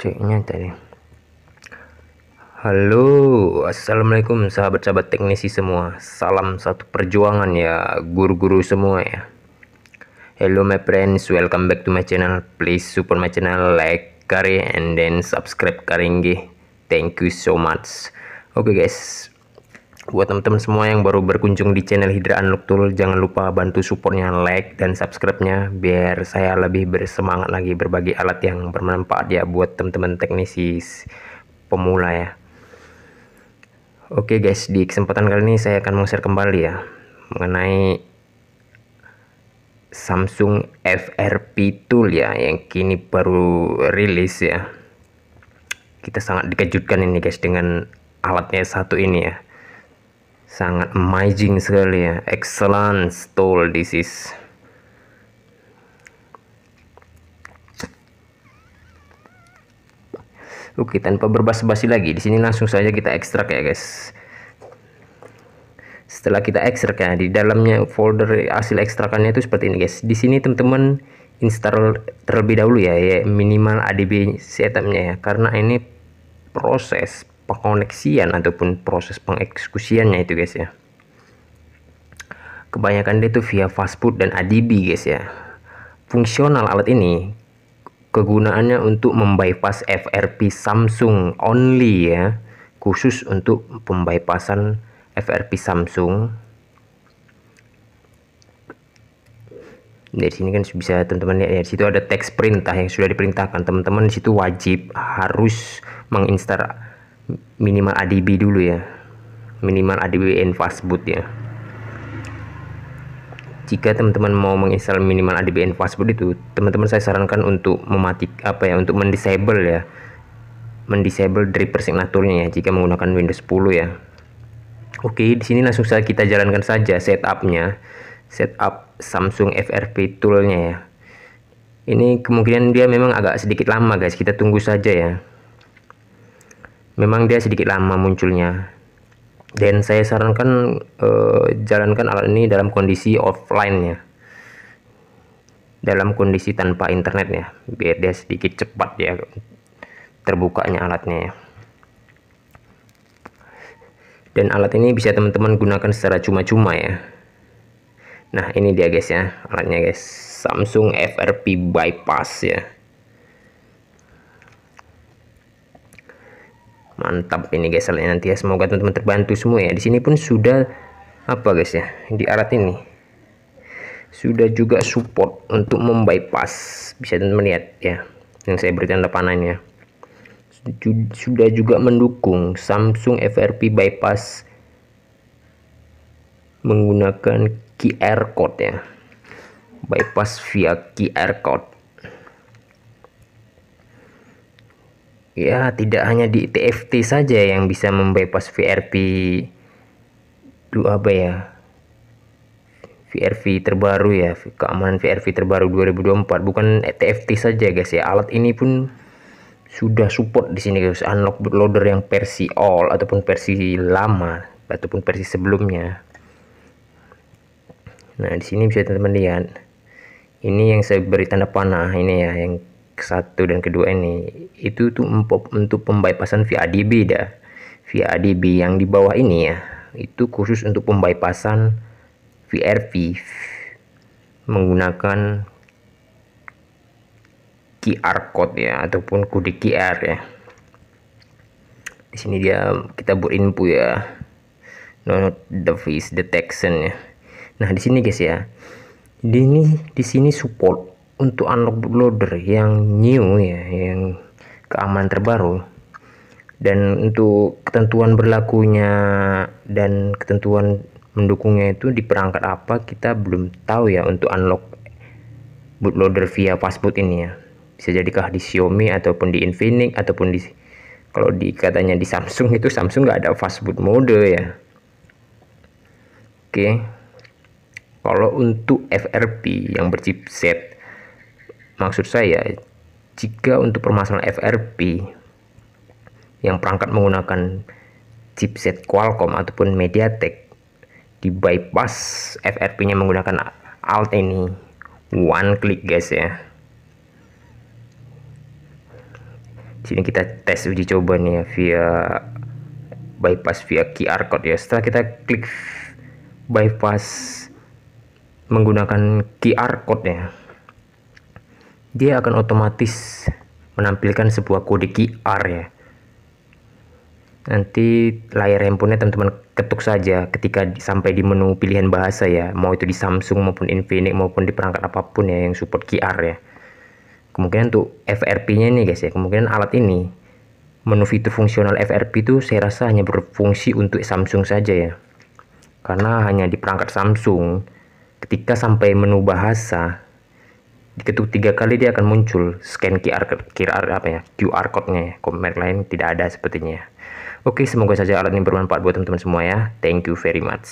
ceknya tadi Halo Assalamualaikum sahabat-sahabat teknisi semua Salam satu perjuangan ya Guru-guru semua ya Hello my friends Welcome back to my channel Please support my channel Like kare and then subscribe karengge Thank you so much Oke okay, guys Buat teman-teman semua yang baru berkunjung di channel Hidra Unlock jangan lupa bantu supportnya like dan subscribe-nya biar saya lebih bersemangat lagi berbagi alat yang bermanfaat ya buat teman-teman teknisi pemula ya. Oke guys, di kesempatan kali ini saya akan mengusir kembali ya mengenai Samsung FRP Tool ya yang kini baru rilis ya. Kita sangat dikejutkan ini guys dengan alatnya satu ini ya sangat amazing sekali ya excellent this is Oke, tanpa berbas basi lagi, di sini langsung saja kita ekstrak ya, guys. Setelah kita ekstrak ya, di dalamnya folder hasil ekstrakannya itu seperti ini, guys. Di sini teman-teman install terlebih dahulu ya, ya minimal ADB setupnya ya, karena ini proses pengoneksian ataupun proses pengeksekusiannya itu guys ya kebanyakan dia itu via fastboot dan ADB guys ya fungsional alat ini kegunaannya untuk membypass FRP Samsung only ya khusus untuk pembypassan FRP Samsung dari sini kan bisa teman-teman lihat ya di situ ada teks perintah yang sudah diperintahkan teman-teman di situ wajib harus menginstal minimal ADB dulu ya minimal ADB and fastboot ya jika teman-teman mau menginstal minimal ADB and fastboot itu teman-teman saya sarankan untuk mematik apa ya untuk mendisable ya mendisable driver signaturnya ya jika menggunakan Windows 10 ya oke di sini langsung saja kita jalankan saja setupnya setup Samsung FRP toolnya ya ini kemungkinan dia memang agak sedikit lama guys kita tunggu saja ya memang dia sedikit lama munculnya dan saya sarankan eh, jalankan alat ini dalam kondisi offline ya dalam kondisi tanpa internet ya biar dia sedikit cepat ya terbukanya alatnya ya dan alat ini bisa teman-teman gunakan secara cuma-cuma ya nah ini dia guys ya alatnya guys Samsung FRP bypass ya mantap ini guys soalnya nanti ya semoga teman-teman terbantu semua ya di sini pun sudah apa guys ya di arat ini sudah juga support untuk membypass bisa teman-teman lihat ya yang saya berikan panahnya sudah juga mendukung Samsung FRP bypass menggunakan QR code ya bypass via QR code ya tidak hanya di TFT saja yang bisa membebas VRP dua apa ya VRV terbaru ya keamanan VRV terbaru 2024 bukan TFT saja guys ya alat ini pun sudah support di sini guys unlock bootloader yang versi all ataupun versi lama ataupun versi sebelumnya nah di sini bisa teman-teman lihat ini yang saya beri tanda panah ini ya yang satu dan kedua ini itu tuh untuk pembypassan via ADB dah via ADB yang di bawah ini ya itu khusus untuk pembypassan VRP menggunakan QR code ya ataupun kode QR ya di sini dia kita buat info ya not the face detection ya nah di sini guys ya di ini di sini support untuk unlock bootloader yang new ya yang keamanan terbaru dan untuk ketentuan berlakunya dan ketentuan mendukungnya itu di perangkat apa kita belum tahu ya untuk unlock bootloader via fastboot ini ya bisa jadikah di Xiaomi ataupun di Infinix ataupun di kalau dikatanya di Samsung itu Samsung nggak ada fastboot mode ya oke okay. kalau untuk FRP yang berchipset Maksud saya, jika untuk permasalahan FRP yang perangkat menggunakan chipset Qualcomm ataupun MediaTek di bypass FRP-nya menggunakan alt ini one click guys ya sini kita tes uji coba nih ya, via bypass via QR code ya setelah kita klik bypass menggunakan QR code ya dia akan otomatis menampilkan sebuah kode QR ya nanti layar handphonenya teman-teman ketuk saja ketika sampai di menu pilihan bahasa ya mau itu di Samsung maupun Infinix maupun di perangkat apapun ya yang support QR ya kemungkinan untuk FRP nya ini guys ya kemungkinan alat ini menu fitur fungsional FRP itu saya rasa hanya berfungsi untuk Samsung saja ya karena hanya di perangkat Samsung ketika sampai menu bahasa diketuk tiga kali dia akan muncul scan QR QR apa ya QR code-nya ya. komen lain tidak ada sepertinya. Oke, semoga saja alat ini bermanfaat buat teman-teman semua ya. Thank you very much.